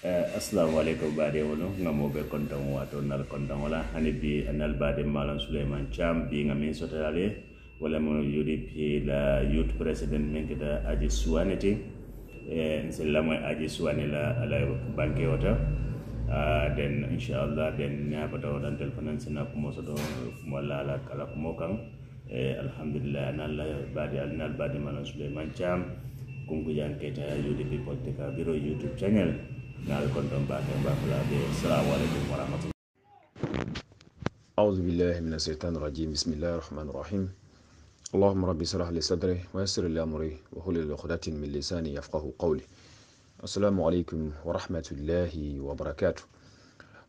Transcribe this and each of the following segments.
Eh, assalamu aleykum wani nga mobe kontan wato nal kontan wala hani bi nal baade malam cham bi nga min sotalale walla mo udp la youth president min keda aji suwanete. ti e eh, sellamo aji suwane la ala banke wata ah, den inchallah den bata oɗan telefonan sina kumo soto kumo lala kala kumo kan e alhamdulillah nalla baade nal baade malam cham thiam kunkujan kita udp politika biro youtube channel ngal kon ɗon mbake mbakulaɓe assalamu aleykum warahmatullah أعوذ بالله من الشيطان الرجيم بسم الله الرحمن الرحيم اللهم رب اشرح لي صدري ويسر لي أمري وحلل عقدة من لساني يفقه قولي السلام عليكم ورحمة الله وبركاته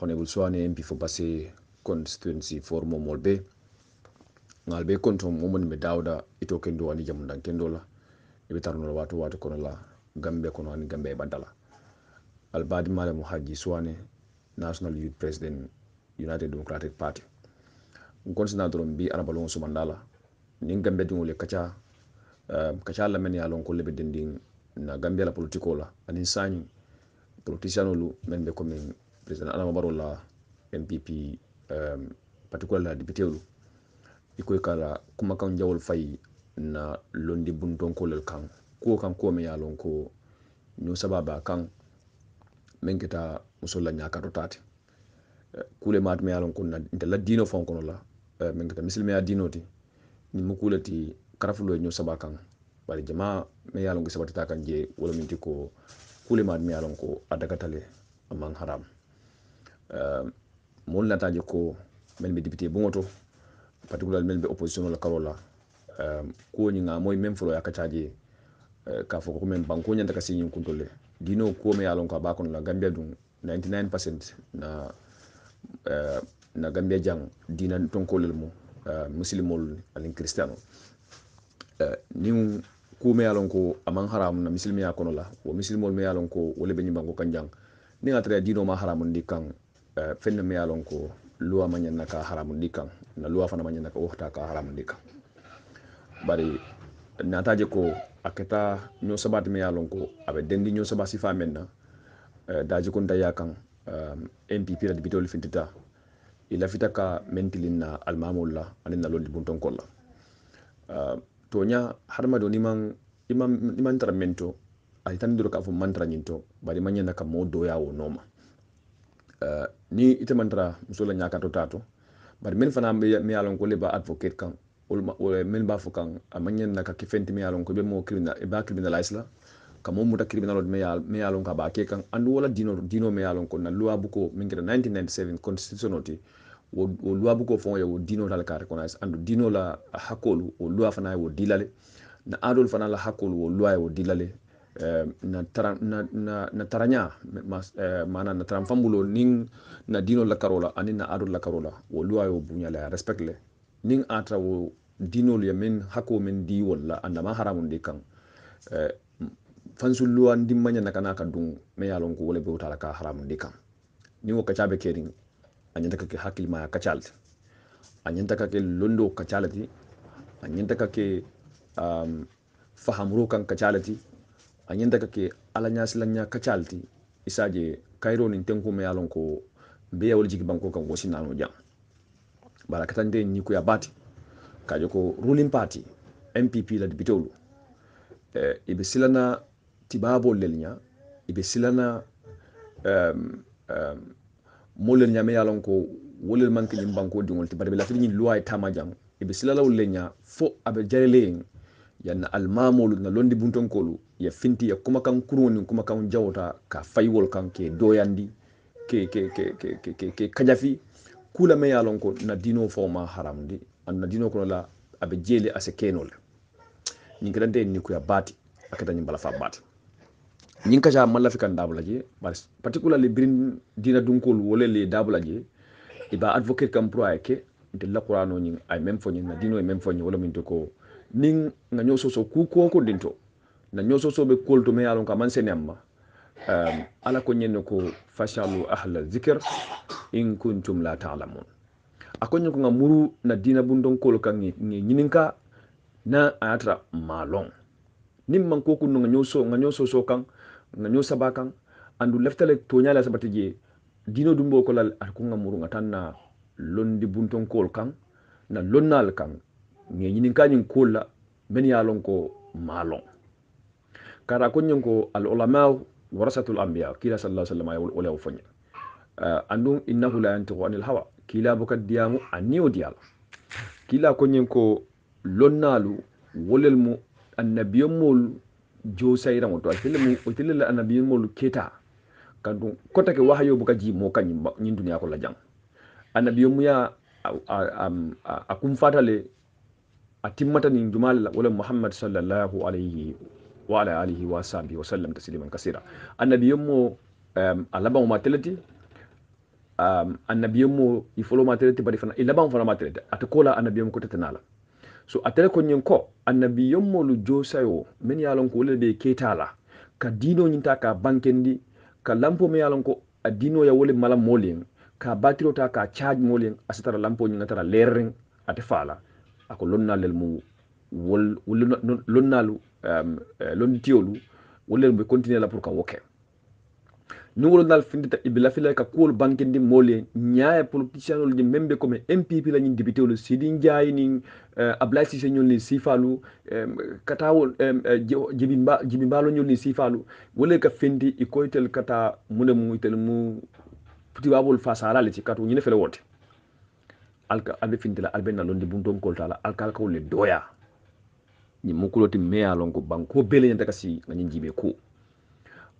خوني بلسواني امبي فباسي constituency for momol be ngal be kontum momon mi dawda ito kendo wani jamundan kendo la ibe tarnol watu watu kono la gambe kono wani gambe badala albadi male mo haji national youth president united democratic party nkon sina doron bi arabalon sumandala nin gambe dingol le kacha um, kacha la men ya lon kolle be na gambia la politiko la ani sanyi men president la mpp um, particular la député lu ikoy kala kuma jawol fay na londi bunton kolel kan ko kan ko me ya ko sababa men keta musolla ñakatu taati eh, kule maat me yalon kunna nte la dino fon kono la eh, men keta misilmeya dino ti ni mu kule ti karafulo ñu saba kan bari jama me yalon ko sabatita kan je wala min ti ko kule maat me yalon ko adagatale amang haram eh, mol nataje ko men be député bongoto particulier men be opposition la karola ko ñi nga moy même folo yakataje ka fo ko men banko ñanta ka siñin kuntole Eh, dino eh, eh, ko me yalon ko bakon la gambia dun 99% na uh, na gambia jang dina ton ko lelmo uh, muslimol alin kristiyano uh, nin ko me yalon ko aman haram na muslimi ya kono la wo muslimol me yalon ko wole be nyimango kanjang ni atra dino ma haram ndi kan uh, fenna me yalon ko luwa manyan naka haramun dikan na luwa fana manyan naka wata ka haramun dikan oh, bari na taje ko Euh, euh, a kɛta ɲɔ saba dimi ye lɔn ko a bɛ dendi ɲɔ saba sifa mɛn na daji ko nda y'a kan npp la dibitɔli fintita i lafita ka mentilin na alimamol la ani nalo libuntɔn kɔ la euh, to ɲa hadamadenw ni man i man tara mɛn to a tɛ tani dɔrɔn k'a fɔ man tara ɲin to bari man ɲɛna ka mɔɔ dɔw y'a o nɔ ma ni i tɛ man tara muso la ɲa kan to t'a to bari min fana bɛ y'a lɔn ko le ba advocate kan min b'a fɔ kan a ma ɲɛ na ka kɛ fɛn tɛ min y'a lɔn ko i bɛ mɔgɔ criminal i e b'a criminalize la ka mɔgɔ mun ta criminal min y'a lɔn ka b'a kɛ kan an wala dino dino min y'a lɔn ko na luwabu ko min kɛra 1997 constitution tɛ o luwabu ko fɛn ye o dino la ka recognize ando dino la hakolu o luwa fana ye o dilale na adol fana la hakolu o luwa ye o dilale na tara na na na taranya maana e, na taramfambulo ning na dino la karola ani na adol la karola o luwa ye o bunya la respect le nin ata wo dinol eh, ya min hako min di walla andama haramun de kan fansul luwa ndimmanya na kana ka dun me yalon ko wala be wutala ka haramun de kan ni wo kacha be kedin anyanta ka ke hakil ma kachalti anyanta ka ke londo kachalati anyanta ka ke um, fahamuro kan kachalati anyanta ka ke alanya silanya kachalti isaje kairo nin tenko me yalon ko be yawol jigi banko kan wosi nanu bara nde ni ko bati kaje ko ruling party mpp la bitolu e eh, ibe silana tibabo lelnya ibe silana um, um, molel nyame yalon ko wolel manke nyim banko dingol ti barbe la fi ni loi tama jang ibe silala lenya fo abe jarele yanna almamolu na londi buntonkolu ya finti ya kuma kan kuruni kuma kan jawta ka faywol kan ke doyandi ke ke ke ke ke ke, ke kajafi kula me ye lon ko na dino fo ma haram di an na dino kono la abe jeli ase kenol ni ngi dande ni ya baati ak dañu bala fa bat ni ngi baati ñin kaca fi kan dabla je bar particularly brin dina dunkol wole le dabula je e ba advocate kam pro ay ke de la qur'ano ni ay meme fo ni na dino e meme fo ni wala min to ko nin nga so ku ko ko dinto na so be kol to me ye lon ka man sene um, ala ko ñen ko fashalu ahla zikr in kuntum la ta'lamun akonye ko nga muru na dina bu bundon kolo kan nyininka na atra malon nim man ko kunno nga nganyoso so kan nganyosa ba kan andu leftale tonyala sabati je dino dumbo ko lal ar ko nga muru ngamuru ngatanna londi bunton kol kan na lonnal kan nge nyininka nyin kola men lon ko malon kara ko konyen ko al ulama warasatul anbiya kila sallallahu alaihi wasallam wala ufonya ah, andum innahu la yantiqu anil hawa kila buka diyamu aniyo diyala kila konyen ko lonnalu wolel mu annabiyo mol jo sayra mo to atele mu otele la annabiyo mol keta kandu kota ke wahayo buka ji mo kanyim nyin duniya ko la jang annabiyo mu ya akum fatale atimmata nin jumal wala muhammad sallallahu alaihi wa ala alihi wa sahbihi wa sallam tasliman kasira annabiyummo um, a labanwo ma um, annabiyummo i folo bari fana i labanwo fana ma teleti annabiyummo ko tetena so atele ko ñin ko annabiyommolu josayo min ye ko wole ɓe ka dino ñinta ka bankendi ka lampo min ye ko a dino ya wole mala molin ka batiro ta ka charge molin asitara lampo ñin atara lerrin ate fala ako lonnalel mu wol lonnaalu um, eh, tiolu wolle ɓe continuer la pour ka woke ni wolo nal findita ibe lafila ka kuwol bankindi moolu ñaaya politicien olu ñin meŋ be comme mpp la ñin député olu sidi ndiaye ni eh, ablaye sise ñolu ni sifalu katawo eh, jibimbaalo ñolu nin sifalu wole ka fendi i koyitel kata mune mu itel mu putibabolu fasara le ci katu ñine fele wote alka albe findila albe nalondi buntonkoltala alka alkawol le doya ni mukulo ti mea longo banko bele nyanta kasi nga si ŋa ku jiibee kuo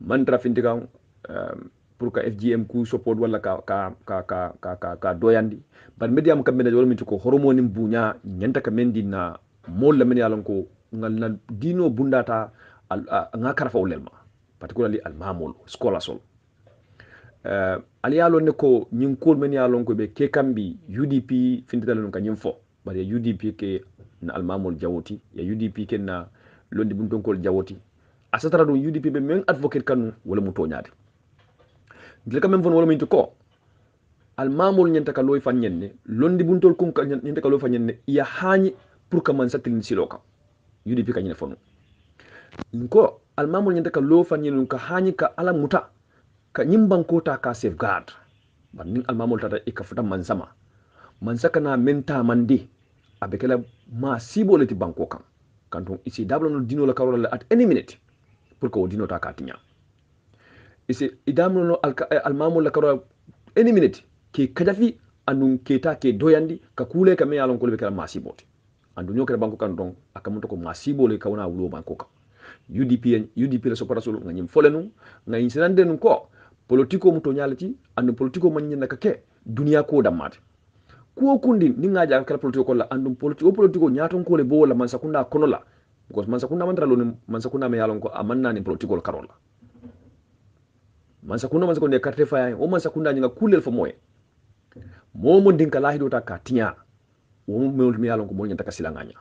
maŋ um, pour ka fgm ku support wala ka ka ka ka ka ka, ka doyandi bari media yama kamɓe jolo wala min ti ko horomo nin buuña ñanta ka men din na moolu la men ye a lon ko ngal na diino bundata ŋa karafa wo lel al particularly skola scolasol uh, ali alo neko ne ko ñiŋ kuolu men ye a lon ko ɓe ke kamɓi udp fintitale ka ñiŋ fo bari udp ke na almamol jawoti ya udp ken na londi ɗum tonkol jawoti a satara ɗum udp be men advocate kanu wala mu toñade ndel kam men wala minti ko almamol ñanta ka loy fan nyenne londi buntol kun kum ka loy fan nyenne iya hañi pour ka man sattilin silo kam udp ka ñene fonu ko almamol ñanta ka loy fan nyenne ka hañi ka ala muta ka kota ka safeguard bar nin almamol tata ikafuta man sama man sakana menta mandi a kela ma sibo leti banko kam kanto isi dablo no dino la karola at any minute pour que dino ta katinya isi idamlo no damnono eh, almamo la karola any minute ke kadafi anun keta ke doyandi ka kule ka me alon ko be kela ma sibo ti andu nyoke kela banko kan don akamunto ko ma sibo le kawna wulo banko kan udp udp la sopara sulu nganyim folenu ngayin sinande nun ko politiko mutonyalati andu politiko man ka ke dunia ko dammat kuwo kundi ni nga jaga kala politiko kolla andum politiko politiko nyaton kole bo wala mansakunda kono la because mansakunda mandara loni mansakunda me yalon ko amanna ni politiko karola mansakunda mansakunda carte faya o mansakunda nyinga kulel fo moye momo dinka hido ta ka tinya o mo me yalon ko mo nyanta kasila nganya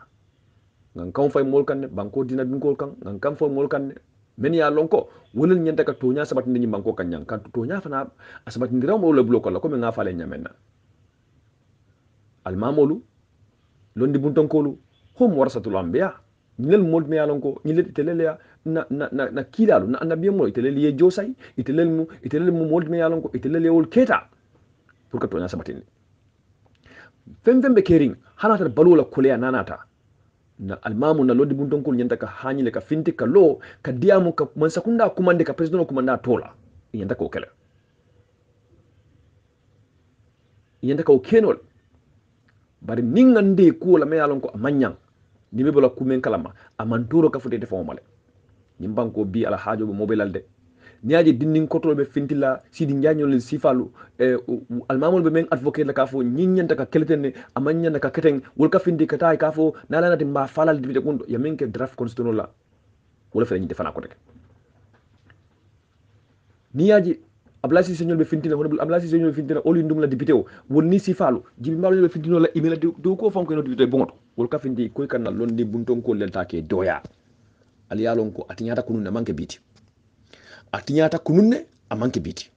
ngan kam fay mol kan banko dina dun kol kan ngan kam fo mol kan men ya ko wonel nyanta ka tonya sabat ni banko kan nyang kan tonya fana asabat ndiraw mo le bloko la ko me nga fale almamolu londi buntonkolu hum warasatul ambiya ñinel moolu me ye lon ko ñinel iteleya na na na na kiilalu na annabiye mo itelel ye josay itelel mu itelel mu moolu me ye ko itelel ye wol keta pour que toña sabatindi fem fen be kerin hanata balola koleya nanata na almamu na lodi buntonkolu ñanta ka hañile ka finti ka lo ka diyamu ka mansakunda kumande ka président kumanda tola ñanta ko kele ñanta ka o kenol bari ni nga de kuwola la ye lon ko a man ñaŋ ni be bola kumen kalama a man toro ka futete faŋo ma le ñiŋ banko bi ala haajo be mobe de ni ye je dinnin kotolo be fintila sidi jañol le sifalu eh, almamol be meŋ advocate la ka fo ñiŋ ñanta ka keleten ne a maŋ ñanta ka keteŋ wol ka finti ka taa ka fo nalanati mba falal dibite kundo ye meŋ ke draft constitutional la wala fela ñinte fana kote ke ni ye je ablasi sise be fintina hono ablasi sise be fintina oli ndum la député won ni sifalu jibi mbalo be fintino la imela do ko fonko eno député bongoto wolka findi koye kannal lon bunton ko lenta ke doya ali yalon ko a tiñata kununne manke biti biiti a tiñata kununne a manke biti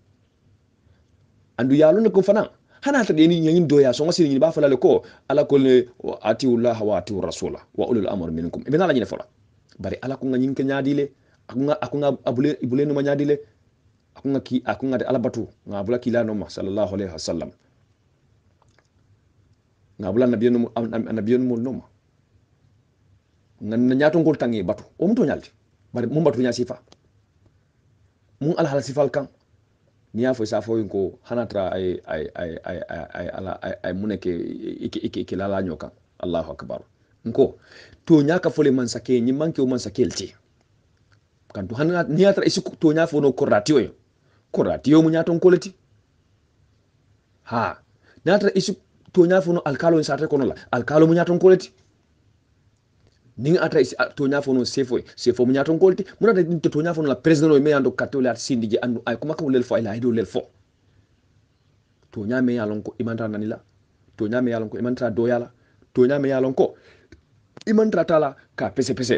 andu yalon ne ko fana hana ta ɗeni nyanyin doya so sini ni ba fala le ko ala ko ne ati llaha wa ati rasula wa ulul amr minkum ibn ala ni fala bari ala ko ga ñinke ñaadile akoga abule ibule no ñaadile akunga ki akunga de alabatu ngabula kilano ma sallallahu alaihi wasallam ngabula nabiyonu nabiyonu mol noma ngan nyato ngol tangi batu o oh, mto nyalti bari mum batu nya sifa mun al hal sifal kan niya fo sa fo ko hanatra ay ay ay ay ay ala ay muneke iki iki iki lala nyoka allahu akbar nko to nyaka fo le man sake ni manke o man sakelti kan to hanatra niya tra isi to nyafo no korati yo korati yo munya ton koleti ha natra isi tonya fono alkalo sate kono la alkalo munya ton koleti nin ata isi tonya fono sefo e, sefo munya ton koleti munata to tonya fono la president o me ando katole at sindige ando ay kuma ko lel fo ila ido lel fo tonya me yalon ko imanta nanila tonya me yalon ko imanta doyala tonya me yalon ko imanta tala ka pese pese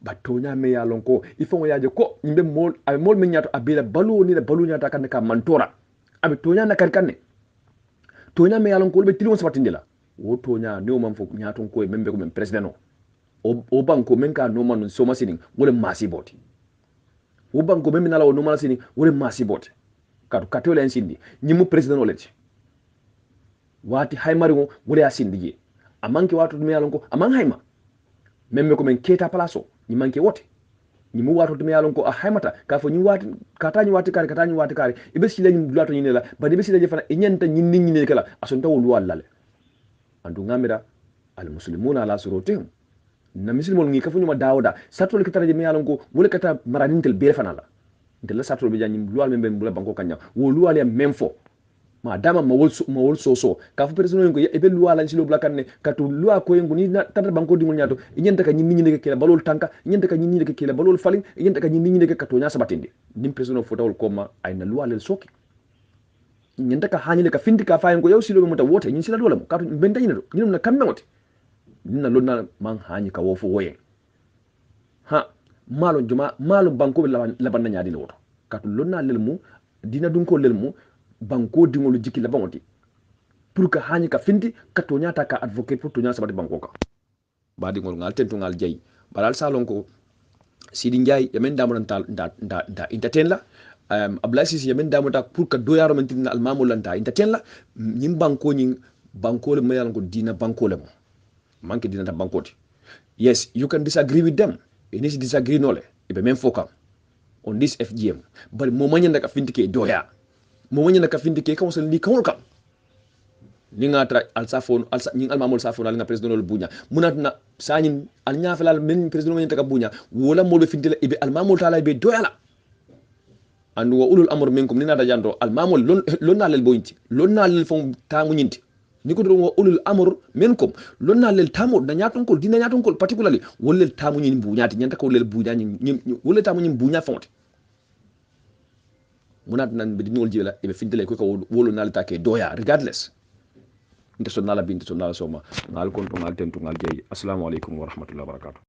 bato ñame ya lon ko il faut yaje ko yimɓe mol aɓe mol min ñato abila baluwo ni la balu ñata kanne ka mantora aɓe toña nakari kanne toña me yalon ko ɓe tilion sabatinde la wo toña ni o man fo ñaton koye men ɓe ko men président o o banko men ka noma non soma sini wole masi bote wo banko men minala o nomala sini wole masi bote kato katole en sindi ñimmu président olete wati haymari o wole ya je amanke wato ɗum yalon ko aman hayma men ko men keta place o ni manke wote ni mu wato tume yalon ko a haymata ka fo ni wati ka ta ni wati kare ka ta ni wati kare i be sila lato ni ñine la ba i be sila jefana i ñanta ñin ni ñine kala asonta wolu wallale andu ngamira al muslimuna ala suratihim na muslimon ngi ka kafu ñuma dawda satul ki taraje me yalon ko wala kata maranintel be fana la ntel la satol be jañim me men ben bula banko kanya wo luwal ya même fo ma dama ma wol ma wol soso ka fu personne yengo ebe luwa lan silo blakan ne ka katu luwa ko yengo ni na tata banko dimul mulnyato nyenta ka nyinni ne kele balol tanka nyenta ka nyinni ne ke kele balol falin nyenta ka nyinni ne ke ka kato nya batindi nim personne fota wol koma ay na luwa lel soki nyenta ka le ka findi ka fa yengo yaw silo mota wote nyin sila dola mo katu benda nyina do nyina na kamme wote nina lonna man hanyi ka wofo woye ha malon juma malon banko laban na nyaadi le woto katu lonna lel mu dina dun ko lel mu banko diŋolu jiki la ti pour que hani ka finti ka to toñata ka advocate pour to toña sabati banko kan baadiŋolu ngol ngal tentu ngal jey balal bari sa lon ko sidi ndiaye yemen damura tal da da da entertain la um, abdoulaye sisi yemen tak pour que do yaro men tin al la lanta entertain la ñiŋ banko ñiŋ banko le mayal lon ko diina bankole mo manke dina ta banko ti yes you can disagree with them e nisi disagree nole e be men foka on this fgm but mo mañanda ka fintike doya mo wanya na kafindi ke kawso ni kawol kam ni nga tra al safon al sa ning al mamul safon al nga president lol bunya munat na sanin al nyafalal men president men taka bunya wala mo findila ibe al mamul tala be doyala andu wa ulul amr minkum ni nata jando al mamul lon lon na lel boynti lon na lel fon tamu nyinti ni ko wa ulul amr minkum lon na lel tamu da nyaton kol dina nyaton kol particularly wolel tamu nyin bunya ti nyanta ko lel bunya nyin wolel tamu nyin bunya fonti bi munatna mbidinol jela eɓe findela koy ka wolonal take doya regardless nte sonnala bi nte sonnala soma ngal kon to ngal ten to ngal jeeyi assalamu aleykum wa rahmatullah wa barakatu